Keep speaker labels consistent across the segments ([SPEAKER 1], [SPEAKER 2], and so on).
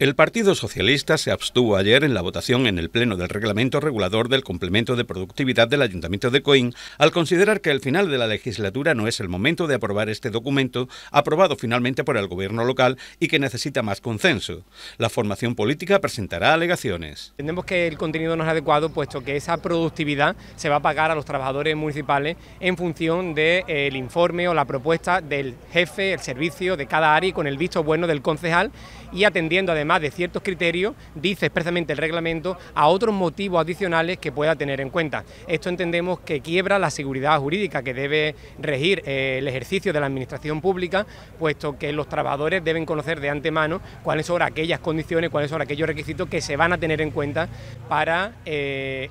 [SPEAKER 1] El Partido Socialista se abstuvo ayer en la votación en el Pleno del Reglamento Regulador del Complemento de Productividad del Ayuntamiento de Coín al considerar que el final de la legislatura no es el momento de aprobar este documento aprobado finalmente por el Gobierno local y que necesita más consenso. La formación política presentará alegaciones.
[SPEAKER 2] Entendemos que el contenido no es adecuado puesto que esa productividad se va a pagar a los trabajadores municipales en función del informe o la propuesta del jefe, el servicio de cada área y con el visto bueno del concejal y atendiendo además además de ciertos criterios, dice expresamente el reglamento, a otros motivos adicionales que pueda tener en cuenta. Esto entendemos que quiebra la seguridad jurídica que debe regir eh, el ejercicio de la administración pública, puesto que los trabajadores deben conocer de antemano cuáles son aquellas condiciones, cuáles son aquellos requisitos que se van a tener en cuenta para eh,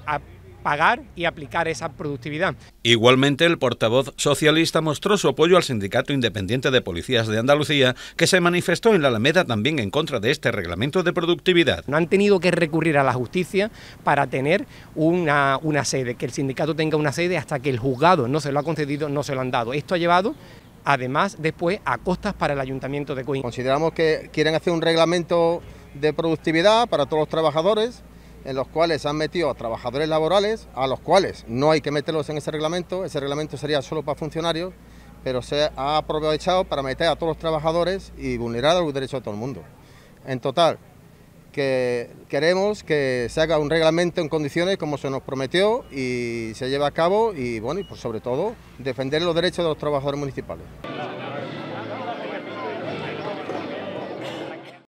[SPEAKER 2] pagar y aplicar esa productividad.
[SPEAKER 1] Igualmente, el portavoz socialista mostró su apoyo al Sindicato Independiente de Policías de Andalucía, que se manifestó en la Alameda también en contra de este
[SPEAKER 2] reglamento de productividad. No han tenido que recurrir a la justicia para tener una, una sede, que el sindicato tenga una sede hasta que el juzgado no se lo ha concedido, no se lo han dado. Esto ha llevado
[SPEAKER 3] además después a costas para el ayuntamiento de Coimbra". Consideramos que quieren hacer un reglamento de productividad para todos los trabajadores, en los cuales han metido a trabajadores laborales, a los cuales no hay que meterlos en ese reglamento, ese reglamento sería solo para funcionarios, pero se ha aprovechado para meter a todos los trabajadores y vulnerar los derechos de todo el mundo. En total, que queremos que se haga un reglamento en condiciones como se nos prometió y se lleve a cabo y, bueno, y pues sobre todo defender los derechos de los trabajadores municipales.